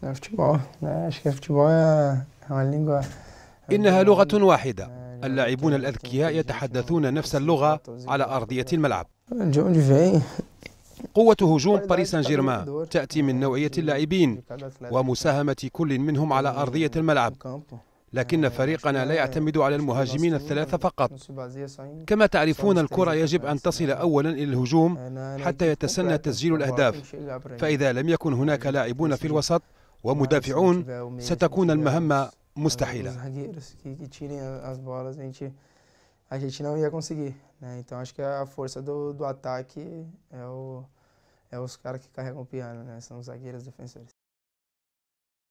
É futebol, né? Acho que futebol é uma língua. إنها لغة واحدة اللاعبون الأذكياء يتحدثون نفس اللغة على أرضية الملعب قوة هجوم باريس سان جيرمان تأتي من نوعية اللاعبين ومساهمة كل منهم على أرضية الملعب لكن فريقنا لا يعتمد على المهاجمين الثلاثة فقط كما تعرفون الكرة يجب أن تصل أولا إلى الهجوم حتى يتسنى تسجيل الأهداف فإذا لم يكن هناك لاعبون في الوسط ومدافعون ستكون المهمة مستحيلة a gente não ia conseguir, né? Então acho que a força do, do ataque é, o, é os caras que carregam o piano, né? São os zagueiros, defensores.